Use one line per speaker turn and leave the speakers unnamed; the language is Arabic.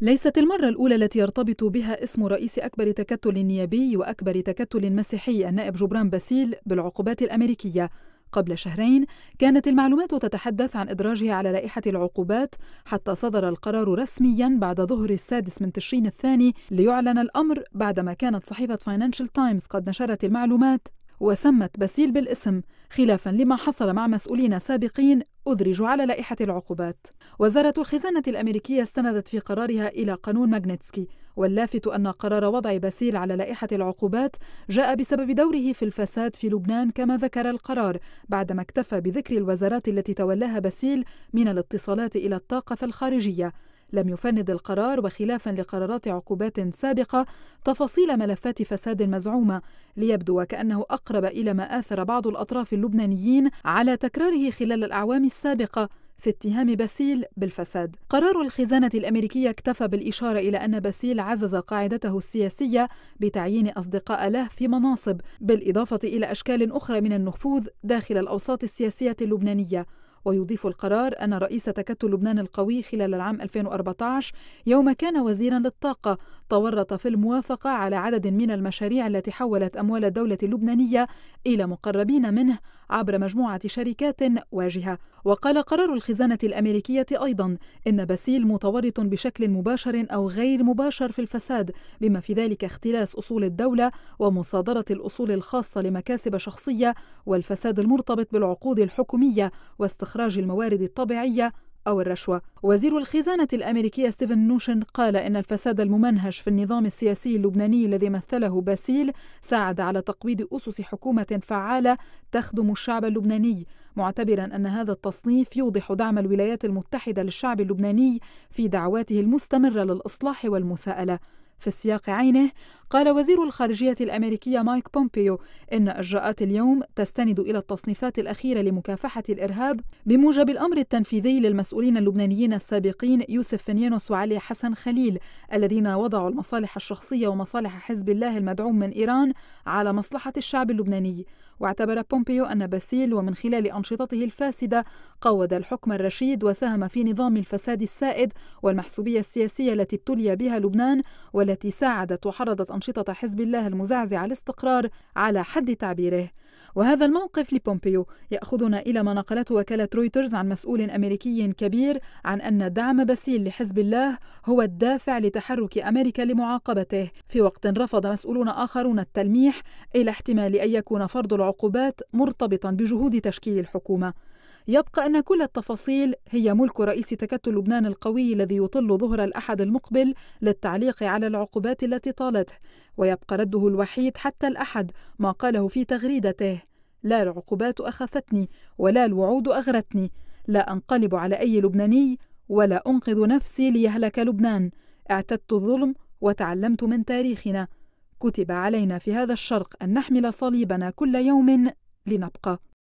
ليست المرة الأولى التي يرتبط بها اسم رئيس أكبر تكتل نيابي وأكبر تكتل مسيحي النائب جبران باسيل بالعقوبات الأمريكية قبل شهرين كانت المعلومات تتحدث عن إدراجه على لائحة العقوبات حتى صدر القرار رسميا بعد ظهر السادس من تشرين الثاني ليعلن الأمر بعدما كانت صحيفة فاينانشال تايمز قد نشرت المعلومات وسمت باسيل بالاسم خلافا لما حصل مع مسؤولين سابقين أدرجوا على لائحة العقوبات وزارة الخزانة الأمريكية استندت في قرارها إلى قانون ماجنتسكي واللافت أن قرار وضع باسيل على لائحة العقوبات جاء بسبب دوره في الفساد في لبنان كما ذكر القرار بعدما اكتفى بذكر الوزارات التي تولاها باسيل من الاتصالات إلى الطاقة الخارجية لم يفند القرار وخلافا لقرارات عقوبات سابقة تفاصيل ملفات فساد مزعومة ليبدو وكأنه أقرب إلى ما آثر بعض الأطراف اللبنانيين على تكراره خلال الأعوام السابقة في اتهام باسيل بالفساد. قرار الخزانة الأمريكية اكتفى بالإشارة إلى أن باسيل عزز قاعدته السياسية بتعيين أصدقاء له في مناصب، بالإضافة إلى أشكال أخرى من النفوذ داخل الأوساط السياسية اللبنانية. ويضيف القرار أن رئيس تكتل لبنان القوي خلال العام 2014 يوم كان وزيرا للطاقة تورط في الموافقة على عدد من المشاريع التي حولت أموال الدولة اللبنانية إلى مقربين منه عبر مجموعة شركات واجهة وقال قرار الخزانة الأمريكية أيضا إن باسيل متورط بشكل مباشر أو غير مباشر في الفساد بما في ذلك اختلاس أصول الدولة ومصادرة الأصول الخاصة لمكاسب شخصية والفساد المرتبط بالعقود الحكومية واستخدام إخراج الموارد الطبيعية أو الرشوة وزير الخزانة الأمريكية ستيفن نوشن قال إن الفساد الممنهج في النظام السياسي اللبناني الذي مثله باسيل ساعد على تقويض أسس حكومة فعالة تخدم الشعب اللبناني معتبرا أن هذا التصنيف يوضح دعم الولايات المتحدة للشعب اللبناني في دعواته المستمرة للإصلاح والمساءلة في السياق عينه قال وزير الخارجية الأمريكية مايك بومبيو إن إجراءات اليوم تستند إلى التصنيفات الأخيرة لمكافحة الإرهاب بموجب الأمر التنفيذي للمسؤولين اللبنانيين السابقين يوسف فنيانوس وعلي حسن خليل الذين وضعوا المصالح الشخصية ومصالح حزب الله المدعوم من إيران على مصلحة الشعب اللبناني واعتبر بومبيو أن باسيل ومن خلال أنشطته الفاسدة قود الحكم الرشيد وساهم في نظام الفساد السائد والمحسوبية السياسية التي ابتلي بها لبنان والتي ساعدت وحرضت أنشطة حزب الله المزعزع الاستقرار على حد تعبيره وهذا الموقف لبومبيو يأخذنا إلى ما نقلته وكالة رويترز عن مسؤول أمريكي كبير عن أن دعم بسيل لحزب الله هو الدافع لتحرك أمريكا لمعاقبته في وقت رفض مسؤولون آخرون التلميح إلى احتمال أن يكون فرض العقوبات مرتبطا بجهود تشكيل الحكومة يبقى أن كل التفاصيل هي ملك رئيس تكتل لبنان القوي الذي يطل ظهر الأحد المقبل للتعليق على العقوبات التي طالته ويبقى رده الوحيد حتى الأحد ما قاله في تغريدته لا العقوبات أخفتني ولا الوعود أغرتني لا أنقلب على أي لبناني ولا أنقذ نفسي ليهلك لبنان اعتدت الظلم وتعلمت من تاريخنا كتب علينا في هذا الشرق أن نحمل صليبنا كل يوم لنبقى